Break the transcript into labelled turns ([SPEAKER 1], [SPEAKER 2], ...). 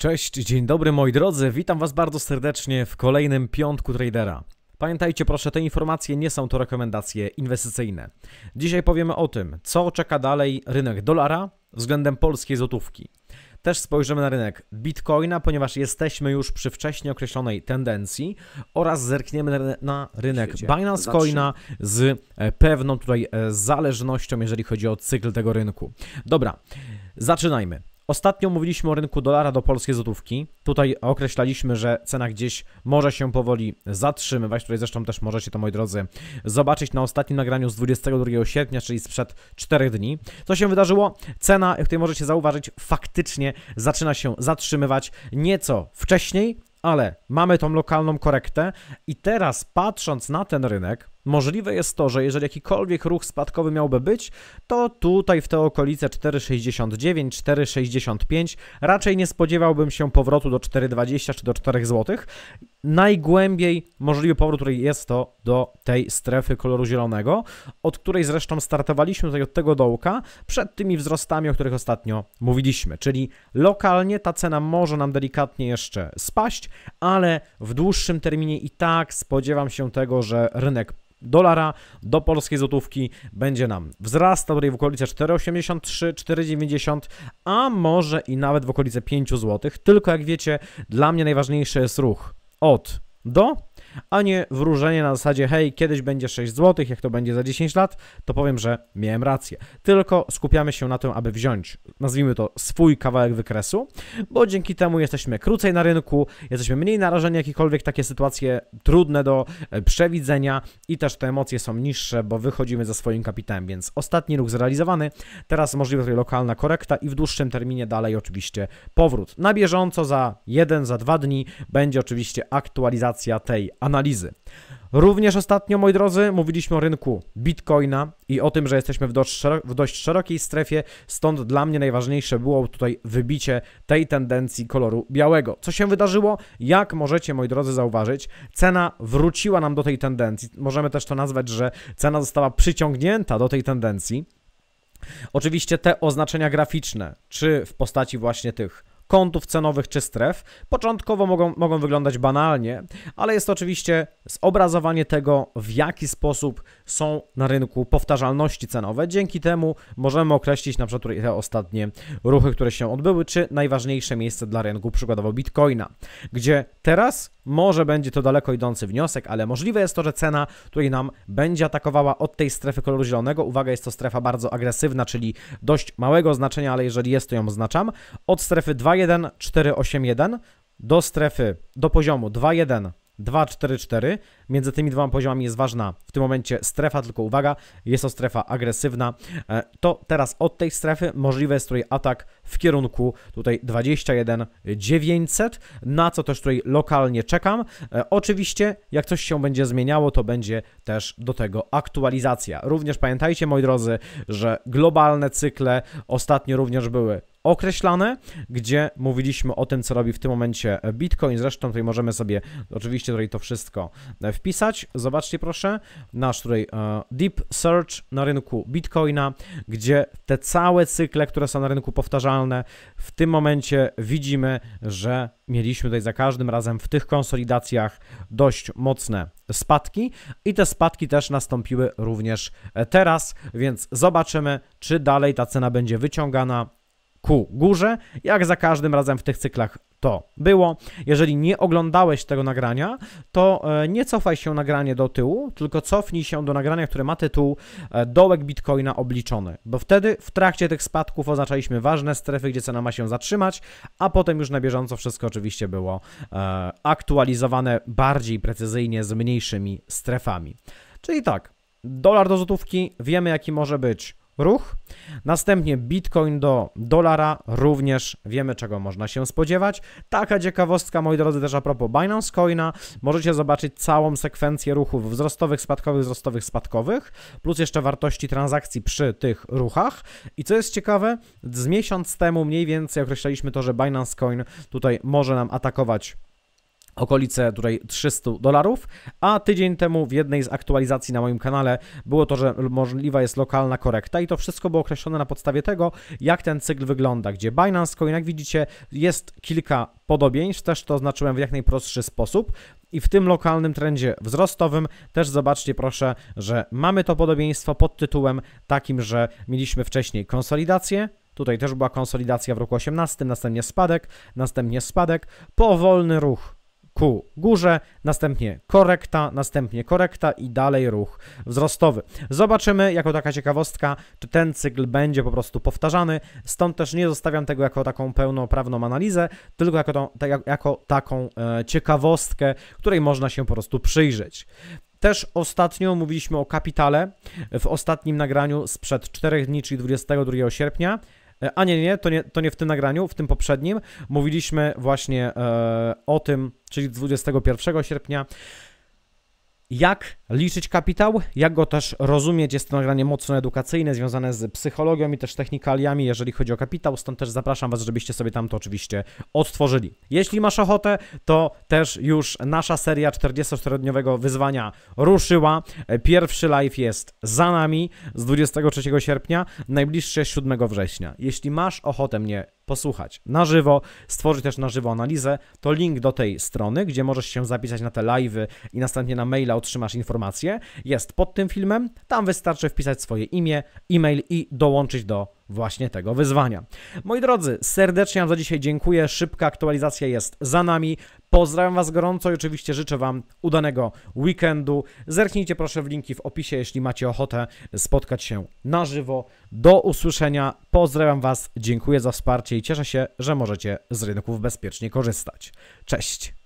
[SPEAKER 1] Cześć, dzień dobry moi drodzy, witam Was bardzo serdecznie w kolejnym piątku tradera. Pamiętajcie proszę, te informacje nie są to rekomendacje inwestycyjne. Dzisiaj powiemy o tym, co czeka dalej rynek dolara względem polskiej złotówki. Też spojrzymy na rynek bitcoina, ponieważ jesteśmy już przy wcześniej określonej tendencji oraz zerkniemy na rynek Świecie. Binance Coina z e, pewną tutaj e, zależnością, jeżeli chodzi o cykl tego rynku. Dobra, zaczynajmy. Ostatnio mówiliśmy o rynku dolara do polskiej złotówki. Tutaj określaliśmy, że cena gdzieś może się powoli zatrzymywać. Tutaj zresztą też możecie to, moi drodzy, zobaczyć na ostatnim nagraniu z 22 sierpnia, czyli sprzed 4 dni. Co się wydarzyło? Cena, jak tutaj możecie zauważyć, faktycznie zaczyna się zatrzymywać nieco wcześniej, ale mamy tą lokalną korektę i teraz patrząc na ten rynek, Możliwe jest to, że jeżeli jakikolwiek ruch spadkowy miałby być, to tutaj w te okolice 4,69, 4,65 raczej nie spodziewałbym się powrotu do 4,20 czy do 4 zł. Najgłębiej możliwy powrót jest to do tej strefy koloru zielonego, od której zresztą startowaliśmy tutaj od tego dołka, przed tymi wzrostami, o których ostatnio mówiliśmy. Czyli lokalnie ta cena może nam delikatnie jeszcze spaść, ale w dłuższym terminie i tak spodziewam się tego, że rynek dolara do polskiej złotówki będzie nam wzrastał tutaj w okolice 4,83, 4,90, a może i nawet w okolice 5 zł. Tylko jak wiecie, dla mnie najważniejszy jest ruch od do a nie wróżenie na zasadzie hej, kiedyś będzie 6 zł, jak to będzie za 10 lat, to powiem, że miałem rację. Tylko skupiamy się na tym, aby wziąć, nazwijmy to, swój kawałek wykresu, bo dzięki temu jesteśmy krócej na rynku, jesteśmy mniej narażeni jakiekolwiek takie sytuacje trudne do e, przewidzenia i też te emocje są niższe, bo wychodzimy ze swoim kapitałem, więc ostatni ruch zrealizowany, teraz możliwa tutaj lokalna korekta i w dłuższym terminie dalej oczywiście powrót. Na bieżąco za jeden, za dwa dni będzie oczywiście aktualizacja tej analizy analizy. Również ostatnio, moi drodzy, mówiliśmy o rynku bitcoina i o tym, że jesteśmy w dość, w dość szerokiej strefie, stąd dla mnie najważniejsze było tutaj wybicie tej tendencji koloru białego. Co się wydarzyło? Jak możecie, moi drodzy, zauważyć, cena wróciła nam do tej tendencji. Możemy też to nazwać, że cena została przyciągnięta do tej tendencji. Oczywiście te oznaczenia graficzne, czy w postaci właśnie tych kątów cenowych czy stref. Początkowo mogą, mogą wyglądać banalnie, ale jest to oczywiście zobrazowanie tego, w jaki sposób są na rynku powtarzalności cenowe. Dzięki temu możemy określić na przykład te ostatnie ruchy, które się odbyły, czy najważniejsze miejsce dla rynku, przykładowo Bitcoina, gdzie teraz może będzie to daleko idący wniosek, ale możliwe jest to, że cena tutaj nam będzie atakowała od tej strefy koloru zielonego. Uwaga, jest to strefa bardzo agresywna, czyli dość małego znaczenia, ale jeżeli jest, to ją oznaczam. Od strefy 2 21481 do strefy, do poziomu 21244 Między tymi dwoma poziomami jest ważna w tym momencie strefa, tylko uwaga, jest to strefa agresywna. E, to teraz od tej strefy możliwe jest tutaj atak w kierunku tutaj 21900 na co też tutaj lokalnie czekam. E, oczywiście, jak coś się będzie zmieniało, to będzie też do tego aktualizacja. Również pamiętajcie, moi drodzy, że globalne cykle ostatnio również były określane, gdzie mówiliśmy o tym, co robi w tym momencie Bitcoin. Zresztą tutaj możemy sobie oczywiście tutaj to wszystko wpisać. Zobaczcie proszę, nasz tutaj e, deep search na rynku Bitcoina, gdzie te całe cykle, które są na rynku powtarzalne, w tym momencie widzimy, że mieliśmy tutaj za każdym razem w tych konsolidacjach dość mocne spadki i te spadki też nastąpiły również teraz, więc zobaczymy, czy dalej ta cena będzie wyciągana ku górze, jak za każdym razem w tych cyklach to było. Jeżeli nie oglądałeś tego nagrania, to e, nie cofaj się nagranie do tyłu, tylko cofnij się do nagrania, które ma tytuł e, Dołek Bitcoina obliczony, bo wtedy w trakcie tych spadków oznaczaliśmy ważne strefy, gdzie cena ma się zatrzymać, a potem już na bieżąco wszystko oczywiście było e, aktualizowane bardziej precyzyjnie z mniejszymi strefami. Czyli tak, dolar do złotówki wiemy jaki może być ruch. Następnie Bitcoin do dolara, również wiemy czego można się spodziewać. Taka ciekawostka, moi drodzy, też a propos Binance Coina, możecie zobaczyć całą sekwencję ruchów wzrostowych, spadkowych, wzrostowych, spadkowych, plus jeszcze wartości transakcji przy tych ruchach. I co jest ciekawe, z miesiąc temu mniej więcej określaliśmy to, że Binance Coin tutaj może nam atakować okolice tutaj 300 dolarów, a tydzień temu w jednej z aktualizacji na moim kanale było to, że możliwa jest lokalna korekta i to wszystko było określone na podstawie tego, jak ten cykl wygląda, gdzie Binance Coin, jak widzicie, jest kilka podobieństw, też to oznaczyłem w jak najprostszy sposób i w tym lokalnym trendzie wzrostowym też zobaczcie proszę, że mamy to podobieństwo pod tytułem takim, że mieliśmy wcześniej konsolidację, Tutaj też była konsolidacja w roku 18, następnie spadek, następnie spadek, powolny ruch ku górze, następnie korekta, następnie korekta i dalej ruch wzrostowy. Zobaczymy, jako taka ciekawostka, czy ten cykl będzie po prostu powtarzany, stąd też nie zostawiam tego jako taką pełnoprawną analizę, tylko jako, to, tak jako taką e, ciekawostkę, której można się po prostu przyjrzeć. Też ostatnio mówiliśmy o kapitale w ostatnim nagraniu sprzed 4 dni, czyli 22 sierpnia. E, a nie, nie, to nie, to nie w tym nagraniu, w tym poprzednim. Mówiliśmy właśnie e, o tym, czyli 21 sierpnia. Jak liczyć kapitał? Jak go też rozumieć? Jest to nagranie mocno edukacyjne, związane z psychologią i też technikaliami, jeżeli chodzi o kapitał, stąd też zapraszam Was, żebyście sobie tam to oczywiście odtworzyli. Jeśli masz ochotę, to też już nasza seria 44-dniowego wyzwania ruszyła. Pierwszy live jest za nami z 23 sierpnia, najbliższe 7 września. Jeśli masz ochotę mnie posłuchać na żywo, stworzyć też na żywo analizę, to link do tej strony, gdzie możesz się zapisać na te live'y i następnie na maila otrzymasz informacje, jest pod tym filmem, tam wystarczy wpisać swoje imię, e-mail i dołączyć do właśnie tego wyzwania. Moi drodzy, serdecznie Wam za dzisiaj dziękuję. Szybka aktualizacja jest za nami. Pozdrawiam Was gorąco i oczywiście życzę Wam udanego weekendu. Zerknijcie proszę w linki w opisie, jeśli macie ochotę spotkać się na żywo. Do usłyszenia. Pozdrawiam Was, dziękuję za wsparcie i cieszę się, że możecie z rynków bezpiecznie korzystać. Cześć!